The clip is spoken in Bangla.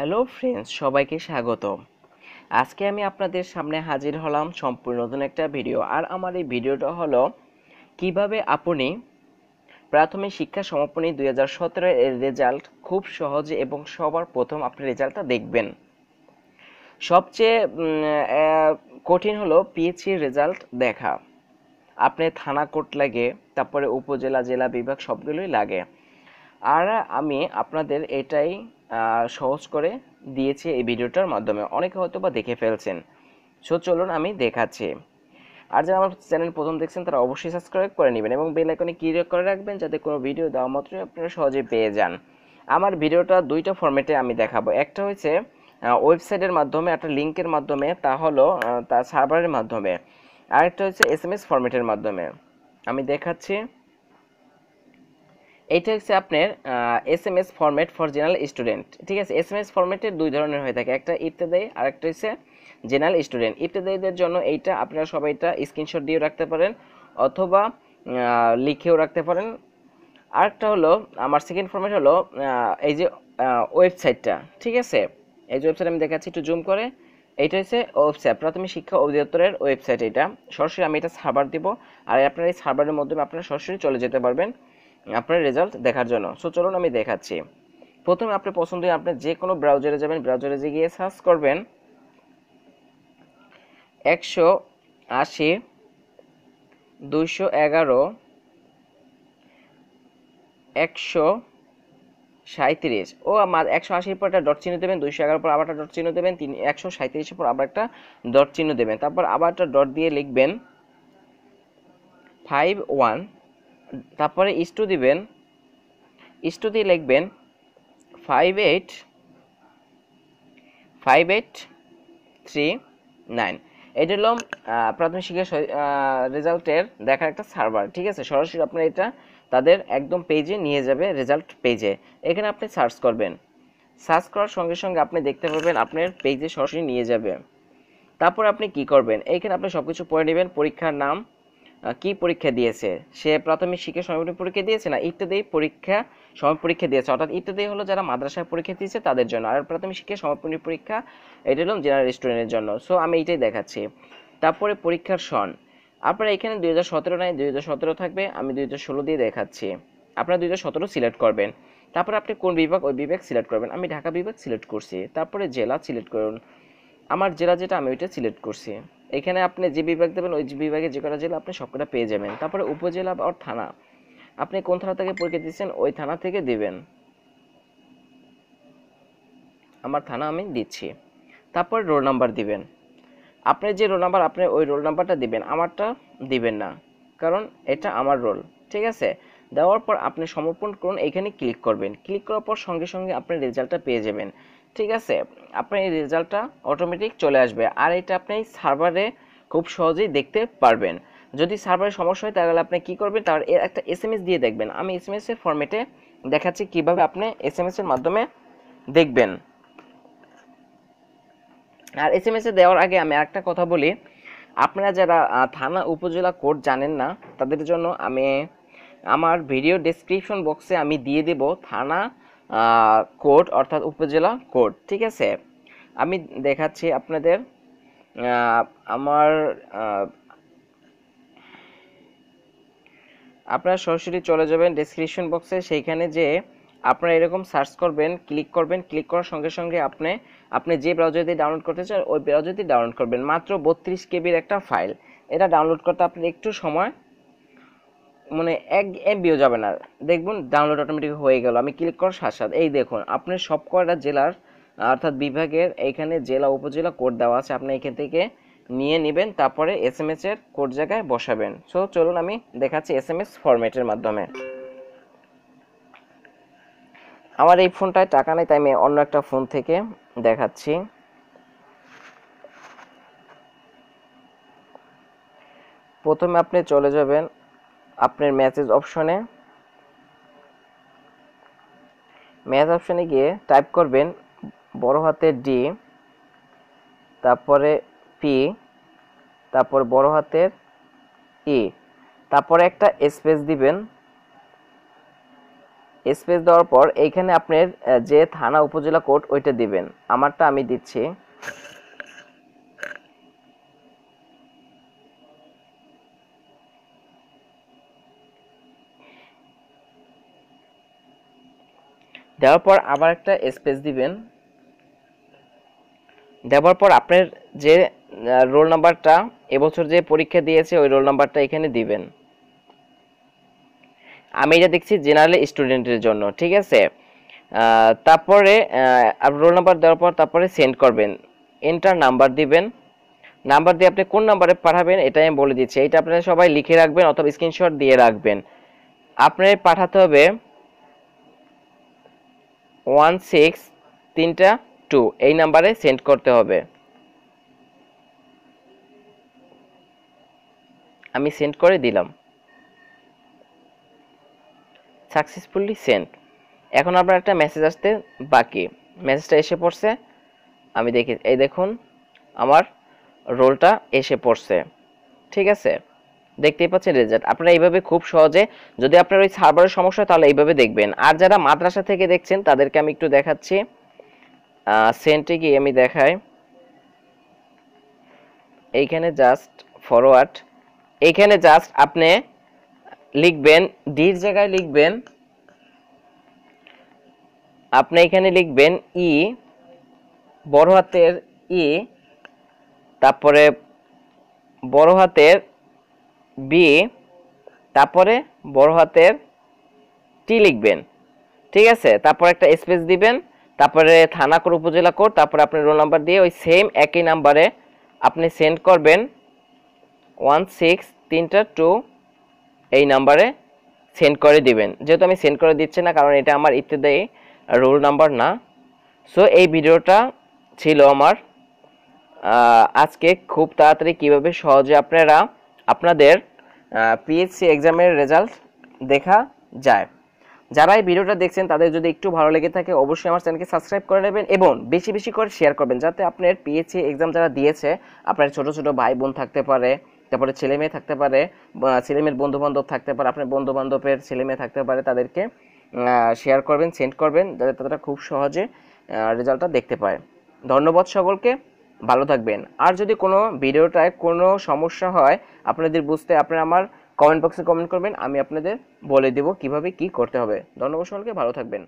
হ্যালো ফ্রেন্ডস সবাইকে স্বাগত আজকে আমি আপনাদের সামনে হাজির হলাম সম্পূর্ণ নতুন একটা ভিডিও আর আমার এই ভিডিওটা হলো কিভাবে আপনি প্রাথমিক শিক্ষা সমাপনী দুই হাজার এর রেজাল্ট খুব সহজে এবং সবার প্রথম আপনি রেজাল্টটা দেখবেন সবচেয়ে কঠিন হলো পিএইচসির রেজাল্ট দেখা আপনি থানা কোর্ট লাগে তারপরে উপজেলা জেলা বিভাগ সবগুলোই লাগে আর আমি আপনাদের এটাই সহজ করে দিয়েছি এই ভিডিওটার মাধ্যমে অনেকে হয়তো বা দেখে ফেলছেন সো চলুন আমি দেখাচ্ছি আর যারা আমার চ্যানেল প্রথম দেখছেন তারা অবশ্যই সাবস্ক্রাইব করে নেবেন এবং বেল আইকনে ক্লিক করে রাখবেন যাতে কোনো ভিডিও দেওয়া মাত্রই আপনারা সহজে পেয়ে যান আমার ভিডিওটা দুইটা ফর্মেটে আমি দেখাবো একটা হয়েছে ওয়েবসাইটের মাধ্যমে একটা লিঙ্কের মাধ্যমে তা হলো তা সার্ভারের মাধ্যমে আরেকটা হচ্ছে এস এম এস ফর্মেটের মাধ্যমে আমি দেখাচ্ছি এইটা হচ্ছে আপনার S M S format for general student ঠিক আছে এস এম এস ফরম্যাটের দুই ধরনের হয়ে থাকে একটা ইফতেদায়ী আর একটা হচ্ছে জেনারেল স্টুডেন্ট ইফতেদায়ীদের জন্য এইটা আপনারা সবাই এটা স্ক্রিনশট দিয়েও রাখতে পারেন অথবা লিখেও রাখতে পারেন আরেকটা হলো আমার সেকেন্ড ফরম্যাট হলো এই যে ওয়েবসাইটটা ঠিক আছে এই যে ওয়েবসাইট আমি দেখাচ্ছি একটু জুম করে এটা হচ্ছে ওয়েবসাইট প্রাথমিক শিক্ষা অধিদপ্তরের ওয়েবসাইট এটা সরাসরি আমি এটা সার্ভার দিব আর আপনারা এই সার্ভারের মাধ্যমে আপনারা সরাসরি চলে যেতে পারবেন আপনার রেজাল্ট দেখার জন্য সো চলুন আমি দেখাচ্ছি প্রথমে আপনি পছন্দ আপনি যে কোনো ব্রাউজারে যাবেন ব্রাউজারে যে গিয়ে সার্চ করবেন একশো আশি দুইশো এগারো একশো সাঁত্রিশ ও আমার একশো আশির পর একটা ডট চিহ্ন দেবেন দুইশো এগারো পর আবার একটা ডট চিহ্ন দেবেন তিন একশো সাঁত্রিশের পর আবার একটা ডট চিহ্ন দেবেন তারপর আবার একটা ডট দিয়ে লিখবেন ফাইভ ওয়ান তারপরে ইস্টু দিবেন ইস্টু দিয়ে লিখবেন five eight five eight three nine এটা হলো প্রাথমিক শিক্ষা রেজাল্টের দেখার একটা সার্ভার ঠিক আছে সরাসরি আপনার এটা তাদের একদম পেজে নিয়ে যাবে রেজাল্ট পেজে এখানে আপনি সার্চ করবেন সার্চ করার সঙ্গে সঙ্গে আপনি দেখতে পাবেন আপনার পেজে সরাসরি নিয়ে যাবে তারপর আপনি কি করবেন এইখানে আপনি সব কিছু পড়ে নেবেন পরীক্ষার নাম কি পরীক্ষা দিয়েছে সে প্রাথমিক শিক্ষা সমাপনী পরীক্ষা দিয়েছে না ইত্যাদি পরীক্ষা সমাপ পরীক্ষা দিয়েছে অর্থাৎ ইত্যাদি হলো যারা মাদ্রাসায় পরীক্ষা দিয়েছে তাদের জন্য আর প্রাথমিক শিক্ষা সমাপনী পরীক্ষা এটা হলো জেনারেল স্টুডেন্টের জন্য সো আমি এটাই দেখাচ্ছি তারপরে পরীক্ষার সন আপনারা এখানে দুই হাজার সতেরো নয় দুই হাজার সতেরো থাকবে আমি দুই হাজার ষোলো দিয়ে দেখাচ্ছি আপনারা দুই হাজার সতেরো সিলেক্ট করবেন তারপরে আপনি কোন বিভাগ ওই বিভাগ সিলেক্ট করবেন আমি ঢাকা বিভাগ সিলেক্ট করছি তারপরে জেলা সিলেক্ট করুন আমার জেলা যেটা আমি ওইটা সিলেক্ট করছি এখানে আপনি যে বিভাগ দেবেন ওই বিভাগে যে কটা জেলা আপনি সবকটা পেয়ে যাবেন তারপরে উপজেলা আর থানা আপনি কোন থানা থেকে পরীক্ষা দিচ্ছেন ওই থানা থেকে দিবেন আমার থানা আমি দিচ্ছি তারপর রোল নাম্বার দিবেন আপনি যে রোল নাম্বার আপনি ওই রোল নাম্বারটা দিবেন আমারটা দিবেন না কারণ এটা আমার রোল ঠিক আছে দেওয়ার পর আপনি সমর্পণ করুন এখানে ক্লিক করবেন ক্লিক করার পর সঙ্গে সঙ্গে আপনি রেজাল্টটা পেয়ে যাবেন ঠিক আছে আপনার এই রেজাল্টটা অটোমেটিক চলে আসবে আর এটা আপনি সার্ভারে খুব সহজেই দেখতে পারবেন যদি সার্ভারে সমস্যা হয় তাহলে আপনি কি করবেন তার একটা এস এম এস দিয়ে দেখবেন আমি এস এম এস এর ফর্মেটে দেখাচ্ছি কিভাবে আপনি এস এম এস এর মাধ্যমে দেখবেন আর এস এম এস এ দেওয়ার আগে আমি একটা কথা বলি আপনারা যারা থানা উপজেলা কোড জানেন না তাদের জন্য আমি আমার ভিডিও ডেসক্রিপশন বক্সে আমি দিয়ে দেব থানা কোড অর্থাৎ উপজেলা কোড ঠিক আছে আমি দেখাচ্ছি আপনাদের আমার আপনারা সরাসরি চলে যাবেন ডেসক্রিপশন বক্সে সেইখানে যে আপনারা এরকম সার্চ করবেন ক্লিক করবেন ক্লিক করার সঙ্গে সঙ্গে আপনি আপনি যে ব্রাউজার দিয়ে ডাউনলোড করতে চান ওই ব্রাউজার দিয়ে ডাউনলোড করবেন মাত্র বত্রিশ কেবির একটা ফাইল এটা ডাউনলোড করতে আপনি একটু সময় মানে এক এমবিও যাবে না দেখবেন ডাউনলোড অটোমেটিক হয়ে গেল আমি ক্লিক করার সাথে সাথে এই দেখুন আপনি সব কয়টা জেলার অর্থাৎ বিভাগের এখানে জেলা উপজেলা কোড দেওয়া আছে আপনি এখান থেকে নিয়ে নেবেন তারপরে এস এম এর কোড জায়গায় বসাবেন সো চলুন আমি দেখাচ্ছি এস এম এস ফরম্যাটের মাধ্যমে আমার এই ফোনটায় টাকা নেই তাই আমি অন্য একটা ফোন থেকে দেখাচ্ছি প্রথমে আপনি চলে যাবেন আপনার মেসেজ অপশনে ম্যাচ অপশানে গিয়ে টাইপ করবেন বড় হাতে ডি তারপরে পি তারপর বড় হাতের ই e, তারপরে একটা স্পেস দিবেন স্পেস দেওয়ার পর এইখানে আপনার যে থানা উপজেলা কোড ওইটা দিবেন আমারটা আমি দিচ্ছি দেওয়ার পর আবার একটা স্পেস দিবেন দেওয়ার পর আপনার যে রোল নাম্বারটা এবছর যে পরীক্ষা দিয়েছে ওই রোল নাম্বারটা এখানে দিবেন আমি এটা দেখছি জেনারেল স্টুডেন্টের জন্য ঠিক আছে তারপরে রোল নাম্বার দেওয়ার পর তারপরে সেন্ড করবেন এন্টার নাম্বার দিবেন নাম্বার দিয়ে আপনি কোন নাম্বারে পাঠাবেন এটা আমি বলে দিচ্ছি এটা আপনারা সবাই লিখে রাখবেন অথবা স্ক্রিনশট দিয়ে রাখবেন আপনার পাঠাতে হবে ওয়ান সিক্স তিনটা টু এই নাম্বারে সেন্ড করতে হবে আমি সেন্ড করে দিলাম সাকসেসফুলি সেন্ড এখন আপনার একটা মেসেজ আসতে বাকি মেসেজটা এসে পড়ছে আমি দেখি এই দেখুন আমার রোলটা এসে পড়ছে ঠিক আছে দেখতে পাচ্ছেন রেজাল্ট আপনারা এইভাবে খুব সহজে যদি আপনার ওই সার্ভারের সমস্যা তাহলে এইভাবে দেখবেন আর যারা মাদ্রাসা থেকে দেখছেন তাদেরকে আমি একটু দেখাচ্ছি সেন্টে গিয়ে আমি দেখাই এইখানে জাস্ট ফরওয়ার্ড এইখানে জাস্ট আপনি লিখবেন ডির জায়গায় লিখবেন আপনি এখানে লিখবেন ই e, বড় হাতের ই e, তারপরে বড় হাতের বি তারপরে বড় হাতের টি লিখবেন ঠিক আছে তারপর একটা স্পেস দিবেন তারপরে থানা কোড উপজেলা কোড তারপরে আপনি রোল নাম্বার দিয়ে ওই সেম একই নাম্বারে আপনি সেন্ড করবেন ওয়ান সিক্স তিনটা টু এই নাম্বারে সেন্ড করে দিবেন যেহেতু আমি সেন্ড করে দিচ্ছি না কারণ এটা আমার ইত্যাদি রোল নাম্বার না সো এই ভিডিওটা ছিল আমার আজকে খুব তাড়াতাড়ি কিভাবে সহজে আপনারা আপনাদের পিএসসি এক্সামের রেজাল্ট দেখা যায় যারা এই ভিডিওটা দেখছেন তাদের যদি একটু ভালো লেগে থাকে অবশ্যই আমার চ্যানেলকে সাবস্ক্রাইব করে নেবেন এবং বেশি বেশি করে শেয়ার করবেন যাতে আপনার পিএসসি এক্সাম যারা দিয়েছে আপনার ছোট ছোট ভাই বোন থাকতে পারে তারপরে ছেলে মেয়ে থাকতে পারে ছেলে মেয়ের বন্ধু বান্ধব থাকতে পারে আপনার বন্ধু বান্ধবের ছেলে মেয়ে থাকতে পারে তাদেরকে শেয়ার করবেন সেন্ড করবেন যাতে তারা খুব সহজে রেজাল্টটা দেখতে পায় ধন্যবাদ সকলকে ভালো থাকবেন আর যদি কোনো ভিডিওটায় কোনো সমস্যা হয় আপনাদের বুঝতে আপনারা আমার কমেন্ট বক্সে কমেন্ট করবেন আমি আপনাদের বলে দেব কিভাবে কি করতে হবে ধন্যবাদ সকলকে ভালো থাকবেন